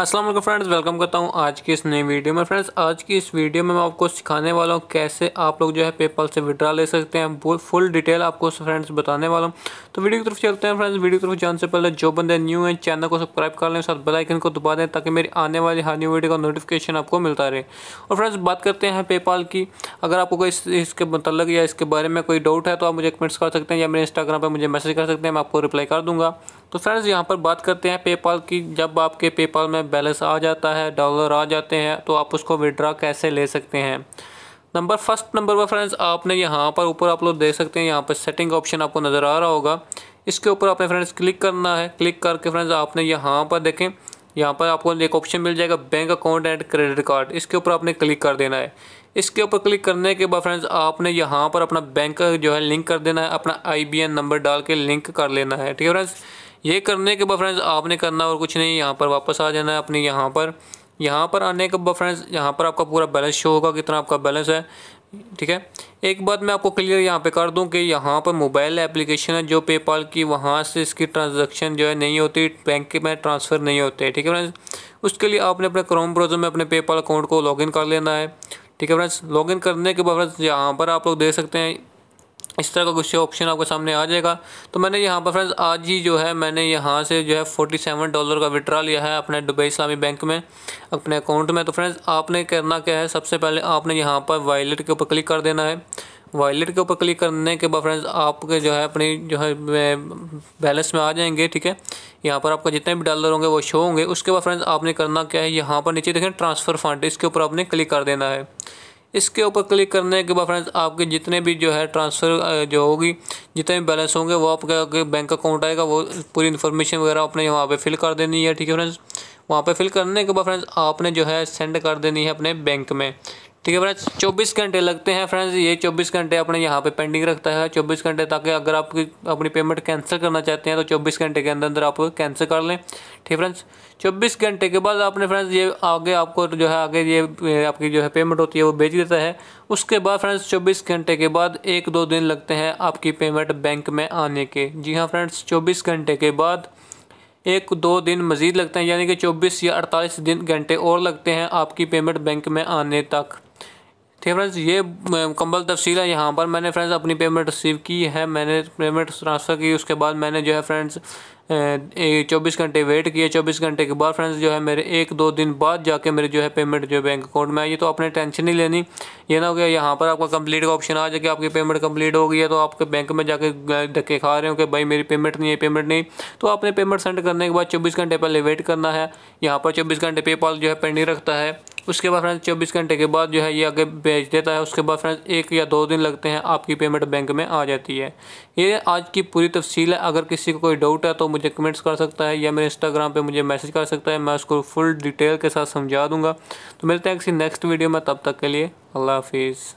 Aslam friends welcome करता हूँ आज की इस नई वीडियो में फ्रेंड्स आज की इस वीडियो में मैं आपको सिखाने वाला हूँ कैसे आप लोग जो है पेपल से विड्रा ले सकते हैं फुल डिटेल आपको फ्रेंड्स बताने वाला हूँ तो वीडियो की तरफ चलते हैं फ्रेंड्स वीडियो की तरफ जाने से पहले जो बंदे न्यू हैं चैनल को सब्सक्राइब कर लें साथ बेलाइकन को दबा दें ताकि मेरी आने वाली हर न्यू वीडियो का नोटिफिकेशन आपको मिलता रहे और फ्रेंड्स बात करते हैं पेपाल की अगर आपको कोई इसके मतलब या इसके बारे में कोई डाउट है तो आप मुझे कमेंट्स कर सकते हैं या मेरे इंस्टाग्राम पर मुझे मैसेज कर सकते हैं मैं आपको रिप्लाई कर दूँगा तो फ्रेंड्स यहाँ पर बात करते हैं पेपाल की जब आपके पेपाल में बैलेंस आ जाता है डॉलर आ जाते हैं तो आप उसको विड्रा कैसे ले सकते हैं नंबर फर्स्ट नंबर पर फ्रेंड्स आपने यहाँ पर ऊपर आप लोग देख सकते हैं यहाँ पर सेटिंग ऑप्शन आपको नज़र आ रहा होगा इसके ऊपर आपने फ्रेंड्स क्लिक करना है क्लिक करके फ्रेंड्स आपने यहाँ पर देखें यहाँ पर आपको एक ऑप्शन मिल जाएगा bank account and credit card इसके ऊपर आपने क्लिक कर देना है इसके ऊपर क्लिक करने के बाद फ्रेंड्स आपने यहाँ पर अपना बैंक जो है लिंक कर देना है अपना आई नंबर डाल के लिंक कर लेना है ठीक है फ्रेंड्स ये करने के बाद फ्रेंड्स आपने करना और कुछ नहीं यहाँ पर वापस आ जाना है अपने यहाँ पर यहाँ पर आने के बाद फ्रेंड्स यहाँ पर आपका पूरा बैलेंस शो होगा कितना आपका बैलेंस है ठीक है एक बात मैं आपको क्लियर यहाँ पे कर दूँ कि यहाँ पर मोबाइल एप्लीकेशन है जो पेपाल की वहाँ से इसकी ट्रांजैक्शन जो है नहीं होती बैंक में ट्रांसफ़र नहीं होते ठीक है फ्रेंड्स उसके लिए आपने अपने क्रोम ब्राउज़र में अपने पेपाल अकाउंट को लॉगिन कर लेना है ठीक है फ्रेंड्स लॉगिन करने के बाद फ्रेंड्स यहाँ पर आप लोग देख सकते हैं इस तरह का कुछ ऑप्शन आपके सामने आ जाएगा तो मैंने यहाँ पर फ्रेंड्स आज ही जो है मैंने यहाँ से जो है फोर्टी सेवन डॉलर का विड्रा लिया है अपने दुबई इस्लामी बैंक में अपने अकाउंट में तो फ्रेंड्स आपने करना क्या है सबसे पहले आपने यहाँ पर वॉलेट के ऊपर क्लिक कर देना है वॉलेट के ऊपर क्लिक करने के बाद फ्रेंड्स आपके जो है अपनी जो है बैलेंस में आ जाएंगे ठीक है यहाँ पर आपका जितने भी डॉलर होंगे वो शो होंगे उसके बाद फ्रेंड्स आपने करना क्या है यहाँ पर नीचे देखें ट्रांसफ़र फंड इसके ऊपर आपने क्लिक कर देना है इसके ऊपर क्लिक करने के बाद फ्रेंड्स आपके जितने भी जो है ट्रांसफ़र जो होगी जितने भी बैलेंस होंगे वो आपका बैंक अकाउंट आएगा वो पूरी इन्फॉर्मेशन वगैरह आपने वहाँ पे फिल कर देनी है ठीक है फ्रेंड्स वहाँ पे फिल करने के बाद फ्रेंड्स आपने जो है सेंड कर देनी है अपने बैंक में ठीक है फ्रेंड्स चौबीस घंटे लगते हैं फ्रेंड्स ये चौबीस घंटे अपने यहाँ पे पेंडिंग रखता है चौबीस घंटे ताकि अगर आप अपनी पेमेंट कैंसिल करना चाहते हैं तो चौबीस घंटे के अंदर अंदर आप कैंसिल कर लें ठीक है फ्रेंड्स चौबीस घंटे के बाद आपने फ्रेंड्स ये आगे आपको जो है आगे ये आपकी जो है पेमेंट होती है वो भेज देता है उसके बाद फ्रेंड्स चौबीस घंटे के बाद एक दो दिन लगते हैं आपकी पेमेंट बैंक में आने के जी हाँ फ्रेंड्स चौबीस घंटे के बाद एक दो दिन मज़ीद लगते हैं यानी कि चौबीस या अड़तालीस दिन घंटे और लगते हैं आपकी पेमेंट बैंक में आने तक ठीक है फ्रेंड्स ये कंबल तफसील है यहाँ पर मैंने फ्रेंड्स अपनी पेमेंट रिसीव की है मैंने पेमेंट ट्रांसफ़र की उसके बाद मैंने जो है फ्रेंड्स चौबीस घंटे वेट किया चौबीस घंटे के बाद फ्रेंड्स जो है मेरे एक दो दिन बाद जाके मेरे जो है पेमेंट जो है बैंक अकाउंट में आई है तो आपने टेंशन नहीं लेनी ये ना हो गया यहाँ पर आपका कंप्लीट का ऑप्शन आ जाएगा आपकी पेमेंट कंप्लीट हो गई है तो आपके बैंक में जाके धक्के खा रहे हो कि भाई मेरी पेमेंट नहीं है पेमेंट नहीं तो आपने पेमेंट सेंड करने के बाद चौबीस घंटे पहले वेट करना है यहाँ पर चौबीस घंटे पेपाल जो है पेंडिंग रखता है उसके बाद फ्रेंड्स चौबीस घंटे के बाद जो है ये आगे भेज देता है उसके बाद फ्रेंड्स एक या दो दिन लगते हैं आपकी पेमेंट बैंक में आ जाती है ये आज की पूरी तफसील है अगर किसी को कोई डाउट है तो मुझे कमेंट्स कर सकता है या मेरे इंस्टाग्राम पर मुझे मैसेज कर सकता है मैं उसको फुल डिटेल के साथ समझा दूंगा तो मिलते हैं किसी नेक्स्ट वीडियो में तब तक के लिए अल्लाह हाफिज़